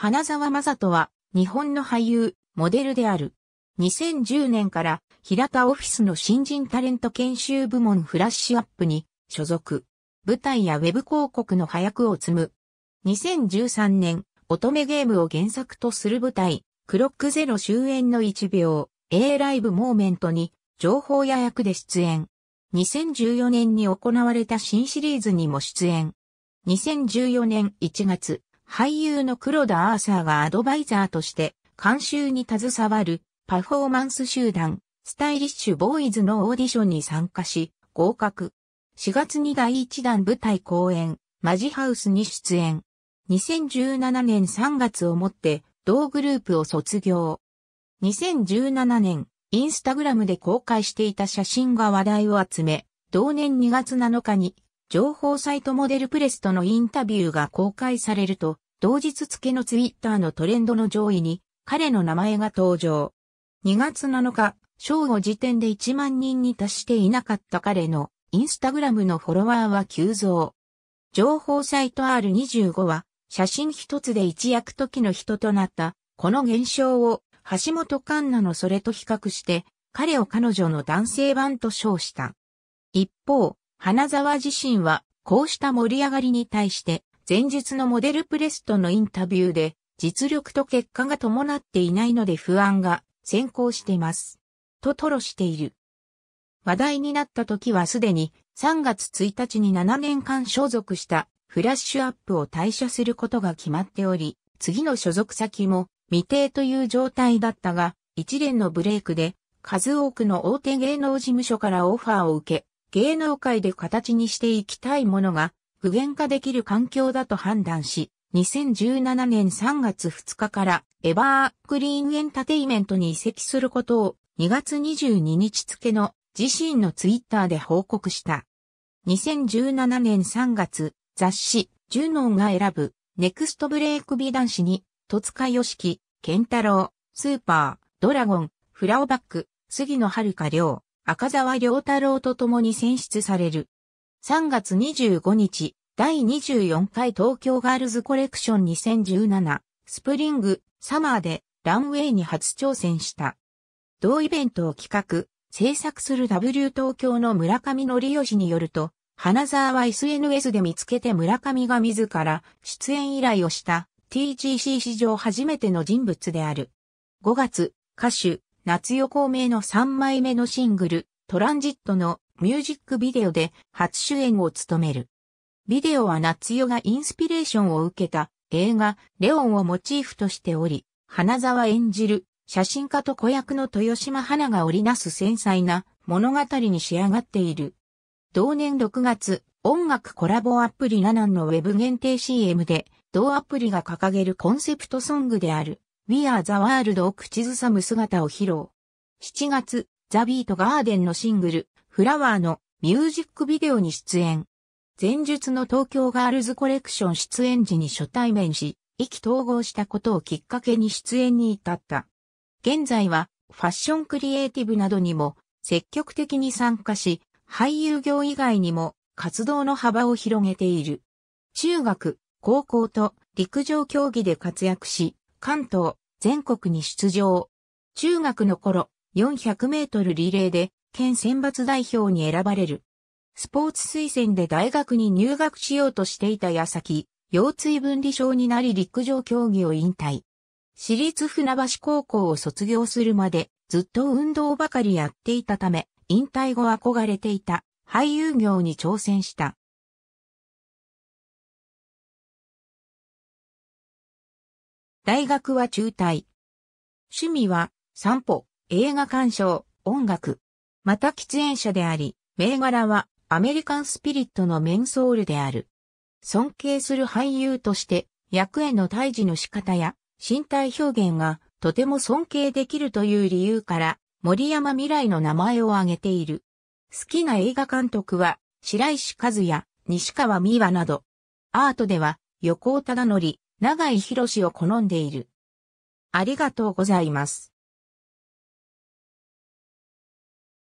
花沢雅人は、日本の俳優、モデルである。2010年から、平田オフィスの新人タレント研修部門フラッシュアップに所属。舞台やウェブ広告の早くを積む。2013年、乙女ゲームを原作とする舞台、クロックゼロ終演の1秒、A ライブモーメントに、情報や役で出演。2014年に行われた新シリーズにも出演。2014年1月、俳優の黒田アーサーがアドバイザーとして監修に携わるパフォーマンス集団スタイリッシュボーイズのオーディションに参加し合格。4月に第1弾舞台公演マジハウスに出演。2017年3月をもって同グループを卒業。2017年インスタグラムで公開していた写真が話題を集め、同年2月7日に情報サイトモデルプレスとのインタビューが公開されると、同日付のツイッターのトレンドの上位に彼の名前が登場。2月7日、正午時点で1万人に達していなかった彼のインスタグラムのフォロワーは急増。情報サイト R25 は写真一つで一躍時の人となったこの現象を橋本環奈のそれと比較して彼を彼女の男性版と称した。一方、花沢自身は、こうした盛り上がりに対して、前日のモデルプレスとのインタビューで、実力と結果が伴っていないので不安が先行しています。と吐露している。話題になった時はすでに3月1日に7年間所属したフラッシュアップを退社することが決まっており、次の所属先も未定という状態だったが、一連のブレイクで数多くの大手芸能事務所からオファーを受け、芸能界で形にしていきたいものが具現化できる環境だと判断し、2017年3月2日からエバークリーンエンタテイメントに移籍することを2月22日付の自身のツイッターで報告した。2017年3月、雑誌、ジュノンが選ぶ、ネクストブレイク美男子に、戸塚良樹、健太郎、スーパー、ドラゴン、フラオバック、杉野遥亮、赤沢良太郎と共に選出される。3月25日、第24回東京ガールズコレクション2017スプリングサマーでランウェイに初挑戦した。同イベントを企画、制作する W 東京の村上則義によると、花沢は SNS で見つけて村上が自ら出演依頼をした TGC 史上初めての人物である。5月、歌手、夏代孔明の3枚目のシングル、トランジットのミュージックビデオで初主演を務める。ビデオは夏代がインスピレーションを受けた映画、レオンをモチーフとしており、花沢演じる写真家と子役の豊島花が織りなす繊細な物語に仕上がっている。同年6月、音楽コラボアプリナナンのウェブ限定 CM で、同アプリが掲げるコンセプトソングである、We Are the World を口ずさむ姿を披露。7月、ザ・ビート・ガーデンのシングル、フラワーのミュージックビデオに出演。前述の東京ガールズコレクション出演時に初対面し、意気統合したことをきっかけに出演に至った。現在はファッションクリエイティブなどにも積極的に参加し、俳優業以外にも活動の幅を広げている。中学、高校と陸上競技で活躍し、関東、全国に出場。中学の頃、400メートルリレーで、県選抜代表に選ばれる。スポーツ推薦で大学に入学しようとしていた矢先、腰椎分離症になり陸上競技を引退。私立船橋高校を卒業するまで、ずっと運動ばかりやっていたため、引退後憧れていた俳優業に挑戦した。大学は中退。趣味は散歩、映画鑑賞、音楽。また喫煙者であり、銘柄はアメリカンスピリットのメンソールである。尊敬する俳優として、役への退治の仕方や身体表現がとても尊敬できるという理由から、森山未来の名前を挙げている。好きな映画監督は、白石和也、西川美和など。アートでは、横尾忠則、長井博を好んでいる。ありがとうございます。